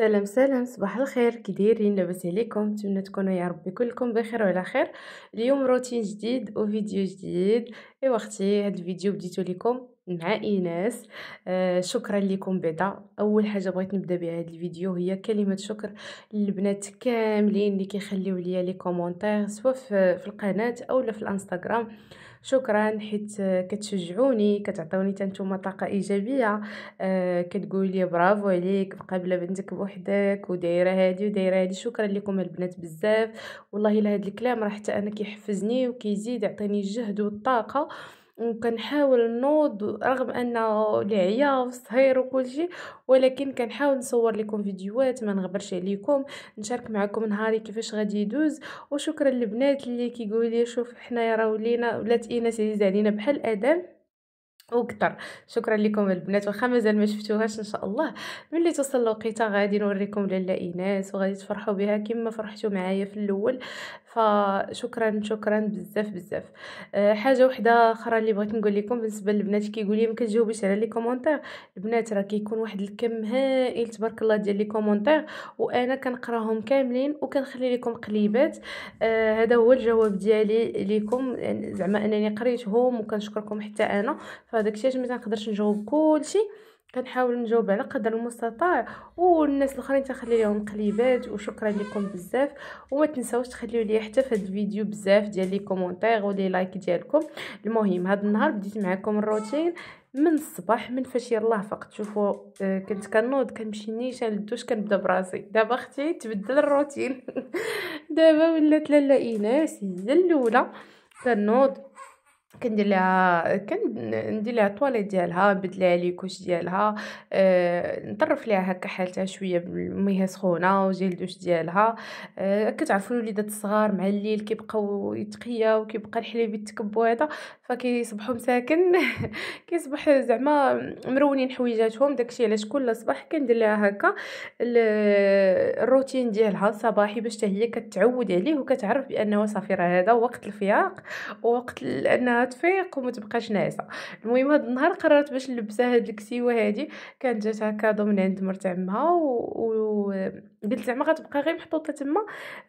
سلام سلام صباح الخير كي دايرين لاباس عليكم نتمنى تكونوا يا ربي كلكم بخير وعلى خير اليوم روتين جديد وفيديو جديد ايوا اختي هاد الفيديو بديتو لكم مع ايناس آه شكرا لكم بعدا اول حاجه بغيت نبدا بها هذا الفيديو هي كلمه شكر للبنات كاملين اللي كيخليو ليا لي كومونتير سواء في, القناه اولا في الانستغرام شكرا حيت كتشجعوني كتعطيوني حتى طاقه ايجابيه آه لي برافو عليك بقى بلا بنتك بوحدك ودايره هادي ودايره هادي شكرا لكم البنات بزاف والله الا هاد الكلام راه حتى انا كيحفزني وكيزيد يعطيني الجهد والطاقه وكنحاول نوض رغم انه العيا وكل شيء ولكن كنحاول نصور لكم فيديوهات ما نغبرش عليكم نشارك معكم نهاري كيفاش غادي يدوز وشكرا للبنات اللي كيقولوا لي شوف حنايا راه ولينا ولات ايناس عزيزه علينا بحال ادم وكتر شكرا لكم البنات واخا مازال ما شفتوهاش ان شاء الله ملي توصل الوقيته غادي نوريكم لاله ايناس وغادي تفرحوا بها كما فرحتوا معايا في الاول فشكرا شكرا بزاف بزاف أه حاجه وحده اخرى اللي بغيت نقول لكم بالنسبه للبنات كيقول لي ما كتجاوبيش على لي كومونتير البنات راه كيكون واحد الكم هائل تبارك الله ديال لي كومونتير وانا كنقراهم كاملين وكنخلي لكم قليبات أه هذا هو الجواب ديالي لكم يعني زعما انني قريتهم وكنشكركم حتى انا ف داكشي علاش ما تنقدرش نجاوب كلشي كنحاول نجاوب على قدر المستطاع والناس الاخرين تنخلي لهم قليبات وشكرا لكم بزاف وما تنساوش تخليو لي حتى في هذا الفيديو بزاف ديال لي كومونتير ولي لايك ديالكم المهم هذا النهار بديت معكم الروتين من الصباح من فاش يلاه فقط شوفوا آه، كنت كنوض كنمشي نيشان للدوش كنبدا براسي دابا اختي تبدل الروتين دابا ولات لاله ايناس هي الاولى كنوض كندير لها كندير لها الطواليت ديالها نبدل لها الكوش ديالها أه... نطرف لها هكا حالتها شويه بالميه سخونه وجيل دوش ديالها أه... كتعرفوا الوليدات الصغار مع الليل كيبقاو يتقيا وكيبقى الحليب يتكبو هذا فكيصبحوا مساكن كيصبح زعما مرونين حويجاتهم داكشي علاش كل صباح كندير لها هكا الروتين ديالها الصباحي باش حتى هي كتعود عليه وكتعرف بانه صافي راه هذا وقت الفياق ووقت لانها انها تفيق وما تبقاش ناعسه المهم هاد النهار قررت باش نلبسها هاد الكسيوه هادي كانت جاتها كادو من عند مرت عمها وقلت و... زعما غتبقى غير محطوطه تما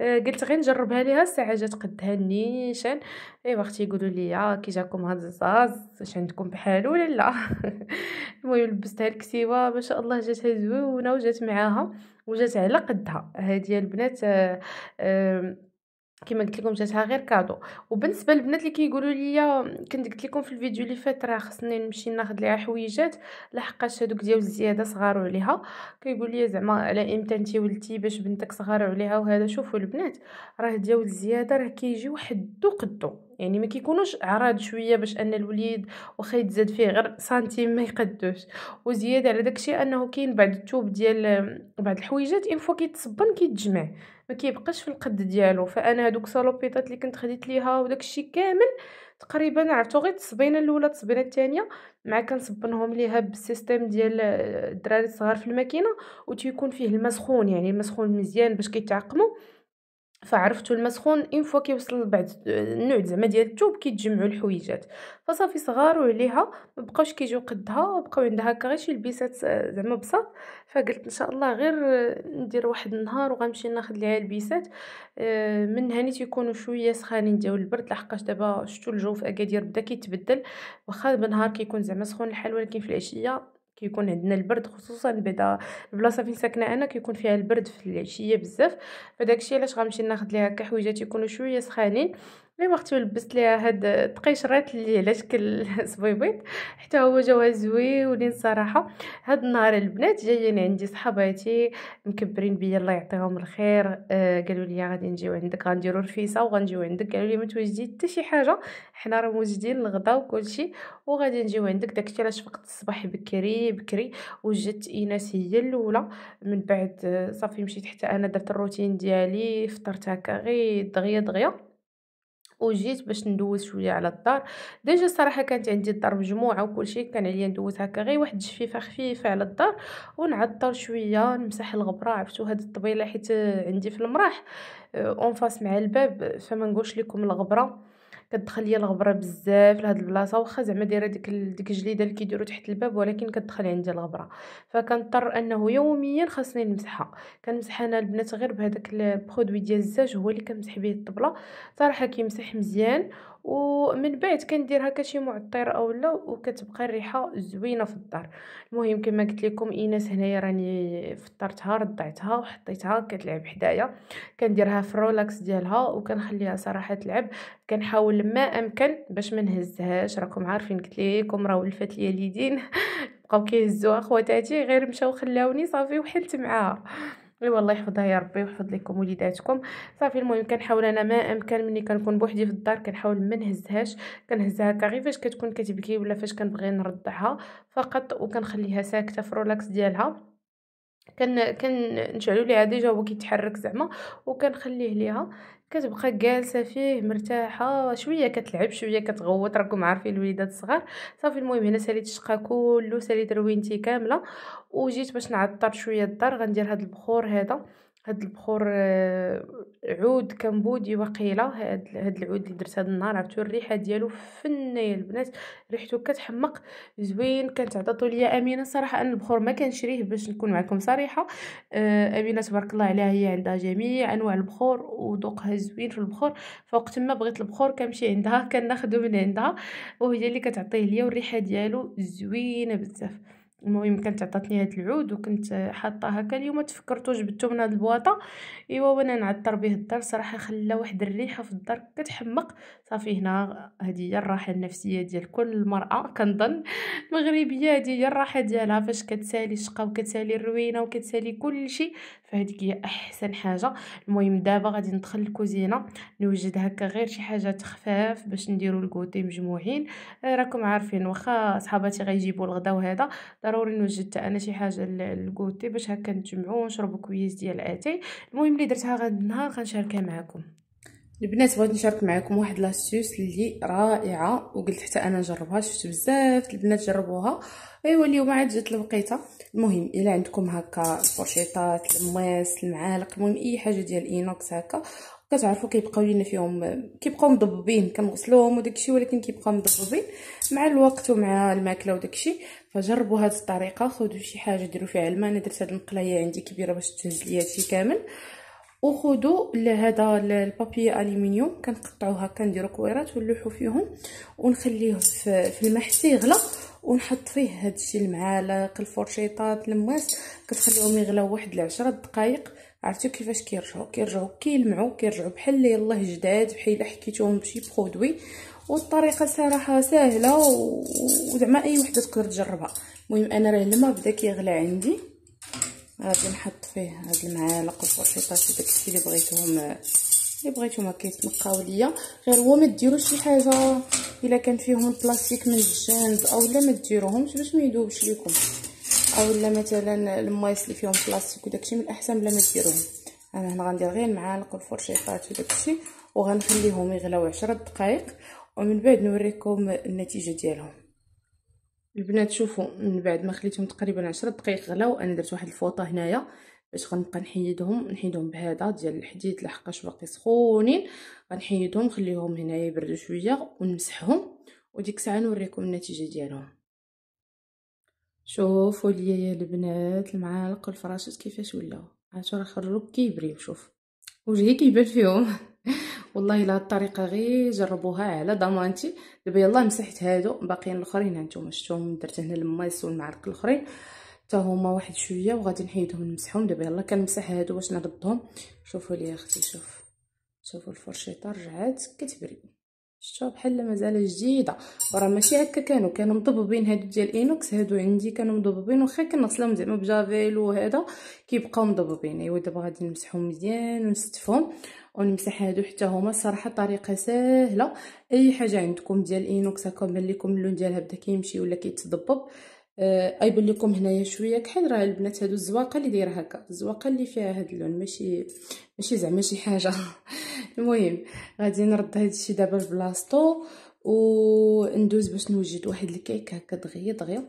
آه، قلت غير نجربها ليها الساعه جات قدها نيشان ايوا اختي يقولوا لي آه، كي جاكم هاد الزاز واش عندكم بحالو ولا لا المهم لبستها الكسيوه ما شاء الله جاتها زوينه وجات معاها وجات على قدها هادي البنات آه آه كما قلت لكم جاتها غير كادو وبالنسبه للبنات اللي كيقولوا لي كنت قلت لكم في الفيديو اللي فات راه خصني نمشي ناخذ ليها حويجات لحقاش هذوك ديال الزياده صغاروا عليها كيقول لي زعما على امتى انت ولدتي باش بنتك صغاروا عليها وهذا شوفوا البنات راه ديال الزياده راه كيجي واحد الدوق قدو يعني ما كيكونوش عراض شويه باش ان الوليد واخا يتزاد فيه غير سنتيم ما يقدوش وزياده على داكشي انه كاين بعض التوب ديال بعض الحويجات ان فوا كيتصبن كيتجمع ما كيبقاش في القد ديالو فانا هذوك سالوبيطات اللي كنت خديت ليها وداكشي كامل تقريبا عرفتو غير التصبينه الاولى التصبينه الثانيه مع كنصبنهم ليها بالسيستم ديال الدراري الصغار في الماكينه وتيكون فيه سخون يعني سخون مزيان باش كيتعقموا فعرفتو الماء سخون اون فوا كيوصل بعد النوع زعما ديال الثوب كيتجمعوا الحويجات فصافي صغارو عليها مبقاوش كيجيو قدها بقاو عندها هكا غير شي لبيسات زعما بساط فقلت ان شاء الله غير ندير واحد النهار وغنمشي ناخذ ليها لبيسات آه، من هاني تيكونوا شويه سخانين ديال البرد لحقاش دابا شفتوا الجو في اكادير بدا كيتبدل واخا بنهار كيكون زعما سخون الحال ولكن في العشيه كيكون عندنا البرد خصوصا بعدا البلاصه فين ساكنه انا كيكون فيها البرد في العشيه بزاف فداكشي علاش غنمشي ناخذ ليها كحويجات يكونوا شويه سخانين مي وقت لبست ليها هاد التقيشرات اللي على شكل صبيبيط حتى هو جوها زويونين صراحه هاد النهار البنات جايين عندي صحباتي مكبرين بيا الله يعطيهم الخير آه قالوا لي غادي نجيو عندك غنديروا رفيسه وغنجيو عندك قالوا لي ما توجدي حتى شي حاجه حنا راه موجدين الغدا وكلشي وغادي نجيو عندك داكشي علاش فقت الصباح بكري بكري وجدت ايناس هي الاولى من بعد صافي مشيت حتى انا درت الروتين ديالي فطرت هكا غير دغيا دغيا وجيت باش ندوز شويه على الدار ديجا الصراحه كانت عندي الدار مجموعه شيء كان عليا ندوز هكا غير واحد الجفيفه خفيفه على الدار ونعطر شويه نمسح الغبره عرفتو هاد الطبيله حيت عندي في المراح آه، اون فاس مع الباب فما نقولش لكم الغبره كتدخل ليا الغبره بزاف لهاد البلاصه واخا زعما دايره ديك ديك الجليده اللي كيديروا تحت الباب ولكن كتدخل عندي الغبره فكنضطر انه يوميا خاصني نمسحها كنمسح انا البنات غير بهذاك البرودوي ديال الزاج هو اللي كنمسح به الطبله صراحه كيمسح مزيان ومن بعد كندير هكا شي معطر اولا وكتبقى الريحه زوينه في الدار المهم كما قلت لكم ايناس هنايا راني فطرتها رضعتها وحطيتها كتلعب حدايا كنديرها في الرولاكس ديالها وكنخليها صراحه تلعب كنحاول ما امكن باش ما نهزهاش راكم عارفين قلت لكم راه ولفات ليا اليدين بقاو كيهزوها خواتاتي غير مشاو خلاوني صافي وحلت معاها ايوا الله يحفظها يا ربي ويحفظ لكم وليداتكم صافي المهم كنحاول انا ما امكن مني كنكون بوحدي في الدار كنحاول ما نهزهاش كنهزها هكا غير فاش كتكون كتبكي ولا فاش كنبغي نرضعها فقط وكنخليها ساكته في رولاكس ديالها كن كنشعلو ليها ديجا هو كيتحرك زعما وكنخليه ليها كتبقى جالسه فيه مرتاحه شويه كتلعب شويه كتغوت راكم عارفين الوليدات الصغار صافي المهم هنا ساليت الشقه كله ساليت روينتي كامله وجيت باش نعطر شويه الدار غندير هاد البخور هذا هاد البخور آه، عود كمبودي وقيله هاد, هاد العود اللي درت هاد النهار عرفتو الريحه ديالو فنيه البنات ريحته كتحمق زوين كانت عطاتو ليا امينه صراحه انا البخور ما كنشريه باش نكون معكم صريحه آه، امينه تبارك الله عليها هي عندها جميع انواع البخور وذوقها زوين في البخور فوقت ما بغيت البخور كنمشي عندها كناخدو من عندها وهي اللي كتعطيه ليا والريحه ديالو زوينه بزاف المهم كانت عطاتني هاد العود وكنت حاطه هكا اليوم تفكرتو جبتو من هاد البواطه ايوا وانا نعطر به الدار صراحه خلى واحد الريحه في الدار كتحمق صافي هنا هذه هي الراحه النفسيه ديال كل مراه كنظن المغربيه هذه هي الراحه ديالها فاش كتسالي الشقه وكتسالي الروينه وكتسالي كل شيء فهذيك هي احسن حاجه المهم دابا غادي ندخل الكوزينه نوجد هكا غير شي حاجه خفاف باش نديرو الكوتي مجموعين راكم عارفين واخا صحاباتي غيجيبوا الغدا وهذا ضروري نوجد انا شي حاجه الكوتي باش هكا نتجمعوا ونشربوا كويس ديال الاتاي المهم اللي درتها غد النهار غنشاركها معكم البنات بغيت نشارك معكم واحد لاستيوس اللي رائعه وقلت حتى انا نجربها شفت بزاف البنات جربوها ايوا اليوم عاد جات الوقيته المهم الا عندكم هكا الفرشيطات الماس المعالق المهم اي حاجه ديال اينوكس هكا كتعرفوا كيبقاو لينا فيهم كيبقاو مضببين كنغسلوهم وداكشي ولكن كيبقاو مضببين مع الوقت ومع الماكله وداكشي فجربوا هذه الطريقه خذوا شي حاجه ديروا فيها الماء انا درت هذه المقلايه عندي كبيره باش تهز ليا شي كامل وخذوا هذا البابي الومنيوم كنقطعوه هكا نديرو كويرات ونلوحو فيهم ونخليه في الماء حتى يغلى ونحط فيه الشيء المعالق الفرشيطات الماس كتخليهم يغلاو واحد العشرة دقائق عرفتو كيفاش كيرجعو كيرجعو كيلمعو كيرجعو بحال يلاه جداد بحال حكيتوهم بشي برودوي والطريقه صراحه سهله وزعما اي وحده تقدر تجربها المهم انا راه الماء بدا كيغلى عندي غادي نحط فيه هاد المعالق والبوشيطات أو داكشي اللي بغيتهم اللي بغيتهم كيتنقاو ليا غير هو ما ديروش شي حاجه الا كان فيهم البلاستيك من الجنز اولا ما ديروهمش باش ما يذوبش ليكم اولا مثلا المايس اللي فيهم بلاستيك وداكشي من الاحسن بلا ما ديروهم انا هنا غندير غير المعالق والفرشيطات وداكشي وغنخليهم يغلاو عشرة دقائق ومن بعد نوريكم النتيجه ديالهم البنات شوفوا من بعد ما خليتهم تقريبا عشرة دقائق غلاو انا درت واحد الفوطه هنايا باش غنبقى نحيدهم نحيدهم بهذا ديال الحديد لحقاش باقي سخونين غنحيدهم نخليهم هنايا يبردوا شويه ونمسحهم وديك الساعه نوريكم النتيجه ديالهم شوفوا ليا يا البنات المعالق والفراشات كيفاش ولاو عاد راه خرجوا كيبريو شوف وجهي كيبان فيهم والله الا الطريقه غير جربوها على ضمانتي دابا يلاه مسحت هادو باقيين الاخرين هانتوما شفتوهم درت هنا المايس والمعالق الاخرين حتى هما واحد شويه وغادي نحيدهم نمسحهم دابا يلاه كنمسح هادو باش نردهم شوفوا لي اختي شوف شوفوا الفرشيطه رجعات كتبري شتو بحال مازال جديده وراه ماشي هكا كانوا كانوا مضببين هادو ديال اينوكس هادو عندي كانوا مضببين واخا كنغسلهم زعما بجافيل وهذا كيبقاو مضببين ايوا دابا غادي نمسحهم مزيان ونستفهم ونمسح هادو حتى هما صراحه طريقه سهله اي حاجه عندكم ديال اينوكس هكا بان لكم اللون ديالها بدا كيمشي ولا كيتضبب آه، ايبان لكم هنايا شويه كحل راه البنات هادو الزواقه اللي دايره هكا الزواقه اللي فيها هاد اللون ماشي ماشي زعما شي حاجه المهم غادي نرد هادشي دابا لبلاصتو وندوز باش نوجد واحد الكيك هكا دغيا دغيا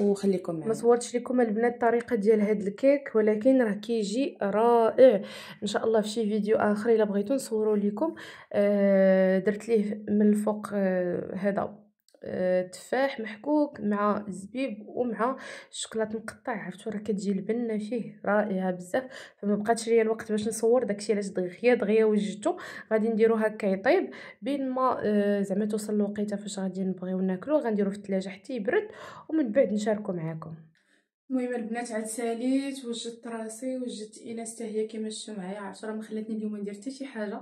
وخليكم معنا ما صورتش لكم البنات الطريقه ديال هاد الكيك ولكن راه كيجي رائع ان شاء الله في شي فيديو اخر الا بغيتو نصورو لكم آه، درت ليه من الفوق آه، هذا تفاح محكوك مع زبيب ومع الشوكولاط مقطع عرفتو راه كتجي البنه فيه رائعه بزاف فما بقاتش ليا الوقت باش نصور داكشي علاش دغيا دغيا وجدتو غادي نديرو هكا يطيب بين ما زعما توصل الوقيته فاش غادي نبغيو ناكلو غنديرو في الثلاجه حتى يبرد ومن بعد نشاركو معاكم المهم البنات عاد ساليت وجدت راسي وجدت الاس حتى هي كما شفتوا معايا عشرة ما خلاتني اليوم ندير حتى شي حاجه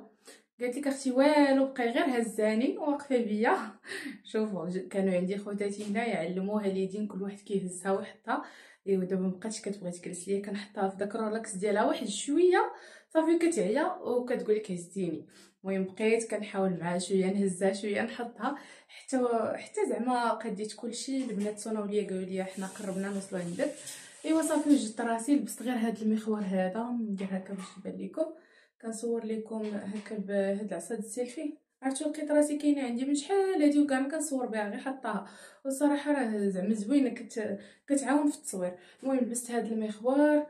قالت لك اختي والو بقي غير هزاني واقفه بيا شوفوا كانوا عندي خوتاتي هنايا علموها اليدين كل واحد كيهزها ويحطها ايوا دابا مابقاتش كتبغي تجلس ليا كنحطها في داك الرولكس ديالها واحد شويه صافي كتعيا وكتقول لك هزتيني المهم بقيت كنحاول معاها شويه نهزها شويه نحطها حتى حتى زعما قديت كلشي البنات صونوا ليا قالوا لي حنا قربنا نوصلوا عندك ايوا صافي وجدت راسي لبست غير هذا المخوار هذا ندير هكا باش يبان لكم كنصور لكم هكا بهاد العصا السيلفي عرفتوا لقيت راسي كاينه عندي من شحال هادي وكاع ما كنصور بها غير حطاها والصراحه راه زعما زوينه كت... كتعاون في التصوير المهم لبست هاد المخوار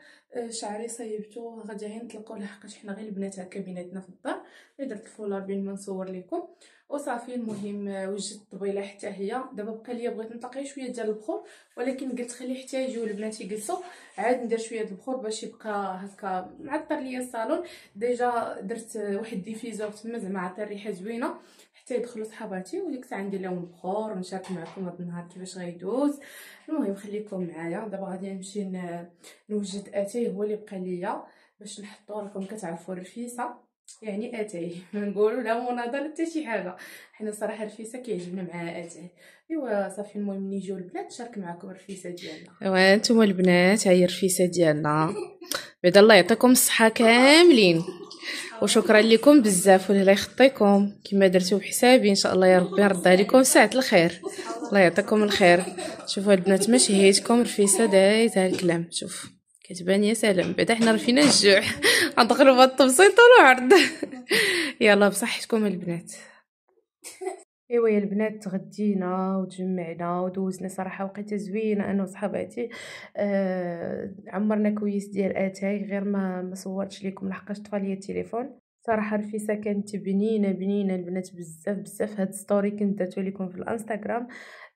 شعري صيبتو غادي غير نطلقوا لحقاش حنا غير البنات هكا بيناتنا في الدار درت الفولار بين ما نصور لكم وصافي المهم آه، وجدت الطبيله حتى هي دابا بقى لي بغيت نطلق شويه ديال البخور ولكن قلت خلي حتى يجيو البنات يجلسوا عاد ندير شويه ديال البخور باش يبقى هكا معطر ليا الصالون ديجا درت آه، واحد الديفيزور تما زعما عطى ريحه زوينه حتى يدخلوا صحاباتي وديك الساعه ندير لهم البخور ونشارك معكم هذا النهار كيفاش غيدوز المهم خليكم معايا دابا غادي نمشي نوجد اتاي هو اللي بقى ليا باش نحطو راكم كتعرفوا الرفيسه يعني اتاي نقولوا لا مناظر حتى شي حاجه حنا صراحه الرفيسه كيعجبنا معها اتاي ايوا صافي المهم ملي يجيو البنات نشارك معكم الرفيسه ديالنا ايوا نتوما البنات هي الرفيسه ديالنا بيد الله يعطيكم الصحه كاملين وشكرا لكم بزاف والله يخطيكم كما درتو بحسابي ان شاء الله يا ربي يرضى عليكم ساعه الخير الله يعطيكم الخير شوفوا البنات ما شهيتكم رفيسه دايتها الكلام شوف كتبان يا سلام بعدا حنا رفينا الجوع غنقلبوا في التبسيط والعرض يلا بصحتكم البنات ايوا يا البنات تغدينا وتجمعنا ودوزنا صراحه وقيته زوينه انا وصحباتي آه عمرنا كويس ديال اتاي غير ما ما صورتش لكم لحقاش طفى ليا التليفون صراحه رفيسه كانت بنينه بنينه البنات بزاف بزاف هاد ستوري كنت درتو لكم في الانستغرام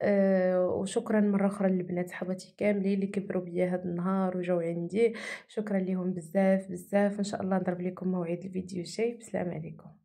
آه وشكرا مره اخرى للبنات صحباتي كاملين اللي كبروا بيا هاد النهار وجاو عندي شكرا ليهم بزاف بزاف ان شاء الله نضرب لكم موعد الفيديو الجاي بسلام عليكم